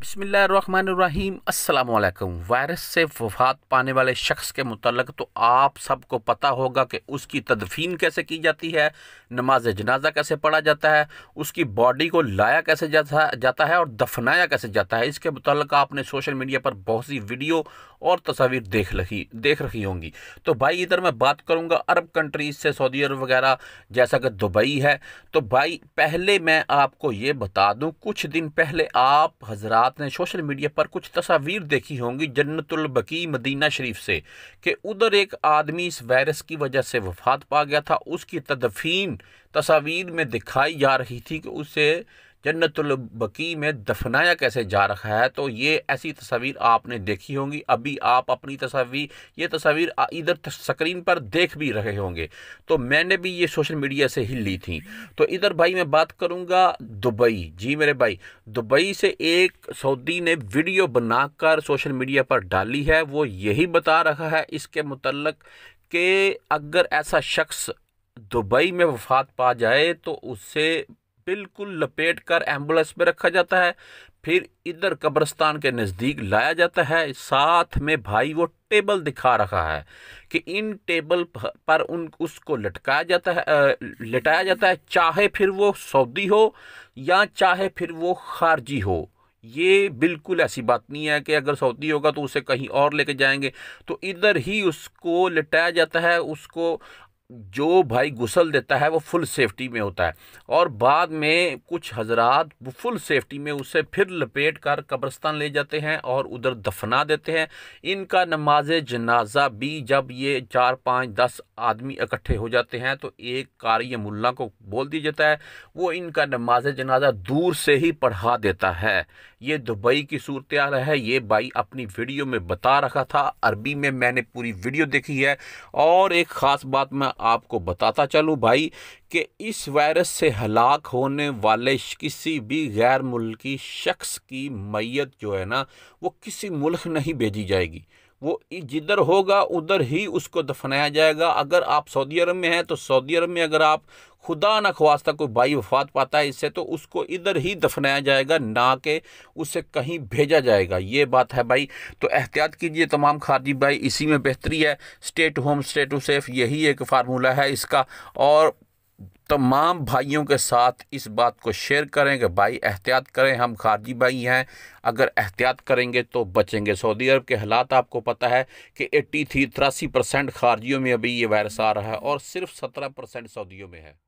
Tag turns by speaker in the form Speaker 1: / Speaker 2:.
Speaker 1: بسم اللہ الرحمن الرحیم السلام علیکم وائرس سے وفات پانے والے شخص کے متعلق تو آپ سب کو پتہ ہوگا کہ اس کی تدفین کیسے کی جاتی ہے نماز جنازہ کیسے پڑھا جاتا ہے اس کی باڈی کو لایا کیسے جاتا ہے اور دفنایا کیسے جاتا ہے اس کے متعلق آپ نے سوشل میڈیا پر بہت سی ویڈیو اور تصاویر دیکھ رکھی دیکھ رکھی ہوں گی تو بھائی ادھر میں بات کروں گا عرب کنٹریز سے سعودی عرب وغیرہ جیسا کہ دبئی ہے تو بھائی پہلے میں آپ کو یہ بتا دوں کچھ دن پہلے آپ حضرات نے سوشل میڈیا پر کچھ تصاویر دیکھی ہوں گی جنت البقی مدینہ شریف سے کہ ادھر ایک آدمی اس وائرس کی وجہ سے وفات پا گیا تھا اس کی تدفین تصاویر میں دکھائی جا رہی تھی کہ اسے جنت البقی میں دفنایا کیسے جا رہا ہے تو یہ ایسی تصاویر آپ نے دیکھی ہوں گی ابھی آپ اپنی تصاویر یہ تصاویر ادھر سکرین پر دیکھ بھی رہے ہوں گے تو میں نے بھی یہ سوشل میڈیا سے ہی لی تھیں تو ادھر بھائی میں بات کروں گا دبئی جی میرے بھائی دبئی سے ایک سعودی نے ویڈیو بنا کر سوشل میڈیا پر ڈالی ہے وہ یہی بتا رہا ہے اس کے متعلق کہ اگر ایسا شخص دبئی میں وفات پا جائے تو اس سے بالکل لپیٹ کر ایمبولنس میں رکھا جاتا ہے پھر ادھر قبرستان کے نزدیک لایا جاتا ہے ساتھ میں بھائی وہ ٹیبل دکھا رہا ہے کہ ان ٹیبل پر ان اس کو لٹکایا جاتا ہے لٹایا جاتا ہے چاہے پھر وہ سعودی ہو یا چاہے پھر وہ خارجی ہو یہ بالکل ایسی بات نہیں ہے کہ اگر سعودی ہوگا تو اسے کہیں اور لے کے جائیں گے تو ادھر ہی اس کو لٹایا جاتا ہے اس کو جو بھائی گسل دیتا ہے وہ فل سیفٹی میں ہوتا ہے اور بعد میں کچھ حضرات فل سیفٹی میں اسے پھر لپیٹ کر قبرستان لے جاتے ہیں اور ادھر دفنا دیتے ہیں ان کا نماز جنازہ بھی جب یہ چار پانچ دس آدمی اکٹھے ہو جاتے ہیں تو ایک کاری ملا کو بول دی جاتا ہے وہ ان کا نماز جنازہ دور سے ہی پڑھا دیتا ہے یہ دبئی کی صورتحال ہے یہ بھائی اپنی ویڈیو میں بتا رکھا تھا عربی میں میں نے پوری ویڈیو دیکھی ہے اور ایک خاص بات میں آپ کو بتاتا چلوں بھائی کہ اس وائرس سے ہلاک ہونے والے کسی بھی غیر ملکی شخص کی میت جو ہے نا وہ کسی ملک نہیں بھیجی جائے گی وہ جدھر ہوگا ادھر ہی اس کو دفنایا جائے گا اگر آپ سعودی عرب میں ہیں تو سعودی عرب میں اگر آپ خدا نہ خواستہ کوئی بھائی وفات پاتا ہے اس سے تو اس کو ادھر ہی دفنایا جائے گا نہ کہ اسے کہیں بھیجا جائے گا یہ بات ہے بھائی تو احتیاط کیجئے تمام خارجی بھائی اسی میں بہتری ہے state home state to safe یہی ایک فارمولہ ہے اس کا اور تمام بھائیوں کے ساتھ اس بات کو شیئر کریں کہ بھائی احتیاط کریں ہم خارجی بھائی ہیں اگر احتیاط کریں گے تو بچیں گے سعودی عرب کے حالات آپ کو پتہ ہے کہ ایٹی تھی تراسی پرسنٹ خارجیوں میں ابھی یہ وائرس آ رہا ہے اور صرف سترہ پرسنٹ سعودیوں میں ہے